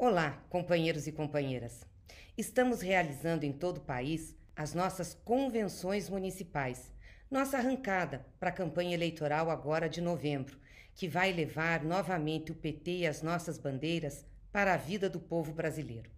Olá, companheiros e companheiras. Estamos realizando em todo o país as nossas convenções municipais, nossa arrancada para a campanha eleitoral agora de novembro, que vai levar novamente o PT e as nossas bandeiras para a vida do povo brasileiro.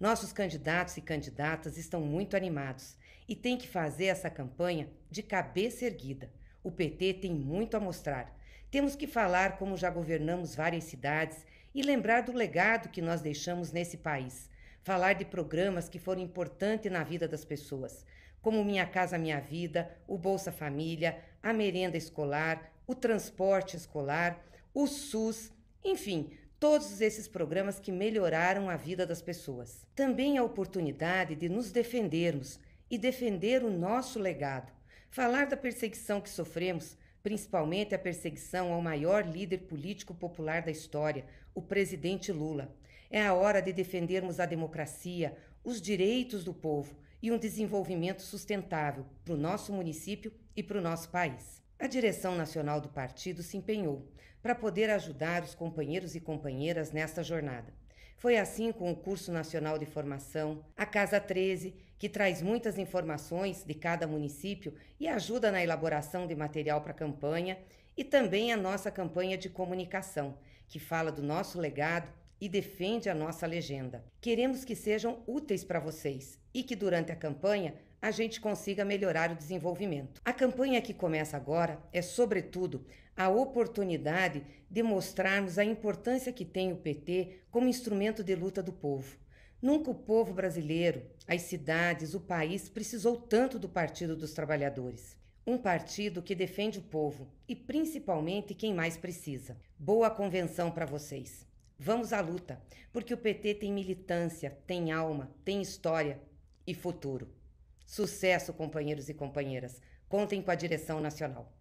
Nossos candidatos e candidatas estão muito animados e têm que fazer essa campanha de cabeça erguida. O PT tem muito a mostrar. Temos que falar como já governamos várias cidades e lembrar do legado que nós deixamos nesse país. Falar de programas que foram importantes na vida das pessoas, como Minha Casa Minha Vida, o Bolsa Família, a merenda escolar, o transporte escolar, o SUS, enfim, todos esses programas que melhoraram a vida das pessoas. Também a oportunidade de nos defendermos e defender o nosso legado. Falar da perseguição que sofremos, principalmente a perseguição ao maior líder político popular da história, o presidente Lula. É a hora de defendermos a democracia, os direitos do povo e um desenvolvimento sustentável para o nosso município e para o nosso país. A direção nacional do partido se empenhou para poder ajudar os companheiros e companheiras nesta jornada. Foi assim com o Curso Nacional de Formação, a Casa 13, que traz muitas informações de cada município e ajuda na elaboração de material para a campanha, e também a nossa campanha de comunicação, que fala do nosso legado e defende a nossa legenda. Queremos que sejam úteis para vocês e que durante a campanha a gente consiga melhorar o desenvolvimento. A campanha que começa agora é, sobretudo, a oportunidade de mostrarmos a importância que tem o PT como instrumento de luta do povo. Nunca o povo brasileiro, as cidades, o país precisou tanto do Partido dos Trabalhadores. Um partido que defende o povo e principalmente quem mais precisa. Boa convenção para vocês. Vamos à luta, porque o PT tem militância, tem alma, tem história e futuro. Sucesso, companheiros e companheiras. Contem com a direção nacional.